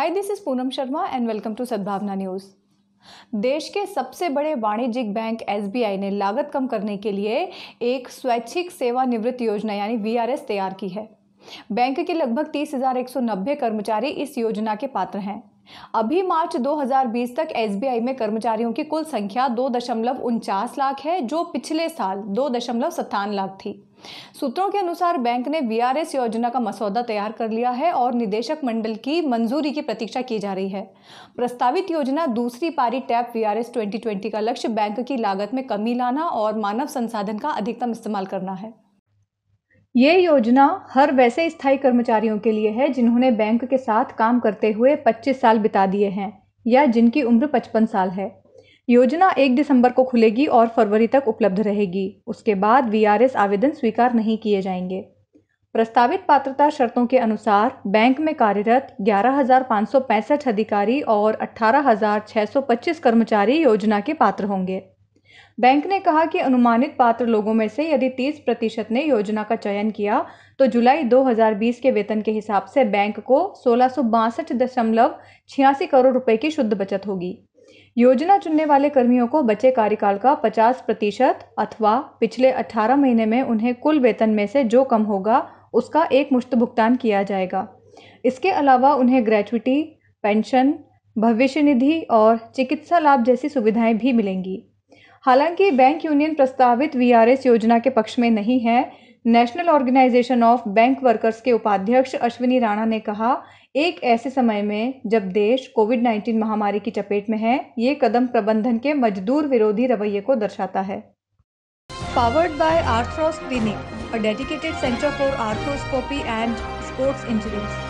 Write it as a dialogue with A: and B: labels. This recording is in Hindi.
A: hi this is Poonam Sharma and welcome to Sadbhavna news देश के सबसे बड़े वाणिज्यिक बैंक एसबीआई ने लागत कम करने के लिए एक स्वैच्छिक सेवानिवृत्त योजना यानी वीआरएस तैयार की है बैंक के लगभग तीस हजार एक सौ नब्बे कर्मचारी इस योजना के पात्र हैं अभी मार्च 2020 तक एस में कर्मचारियों की कुल संख्या दो दशमलव उनचास लाख है जो पिछले साल दो दशमलव सत्तावन लाख थी सूत्रों के अनुसार बैंक ने वीआरएस योजना का मसौदा तैयार कर लिया है और निदेशक मंडल की मंजूरी की प्रतीक्षा की जा रही है प्रस्तावित योजना दूसरी पारी टैप वीआरएस 2020 का लक्ष्य बैंक की लागत में कमी लाना और मानव संसाधन का अधिकतम इस्तेमाल करना है ये योजना हर वैसे स्थायी कर्मचारियों के लिए है जिन्होंने बैंक के साथ काम करते हुए 25 साल बिता दिए हैं या जिनकी उम्र 55 साल है योजना 1 दिसंबर को खुलेगी और फरवरी तक उपलब्ध रहेगी उसके बाद वी आवेदन स्वीकार नहीं किए जाएंगे प्रस्तावित पात्रता शर्तों के अनुसार बैंक में कार्यरत ग्यारह अधिकारी और 18,625 कर्मचारी योजना के पात्र होंगे बैंक ने कहा कि अनुमानित पात्र लोगों में से यदि 30 प्रतिशत ने योजना का चयन किया तो जुलाई 2020 के वेतन के हिसाब से बैंक को सोलह करोड़ रुपए की शुद्ध बचत होगी योजना चुनने वाले कर्मियों को बचे कार्यकाल का 50 प्रतिशत अथवा पिछले 18 महीने में उन्हें कुल वेतन में से जो कम होगा उसका एक मुश्त भुगतान किया जाएगा इसके अलावा उन्हें ग्रेचुटी पेंशन भविष्य निधि और चिकित्सा लाभ जैसी सुविधाएं भी मिलेंगी हालांकि बैंक यूनियन प्रस्तावित वीआरएस योजना के पक्ष में नहीं है national organisation of bank workers के उपाध्यक्ष अश्विनी राणा ने कहा एक ऐसे समय में जब देश कोविड 19 महामारी की चपेट में है ये कदम प्रबंधन के मजदूर विरोधी रवैये को दर्शाता है powered by Arthros clinic a dedicated centre for arthroscopy and sports injuries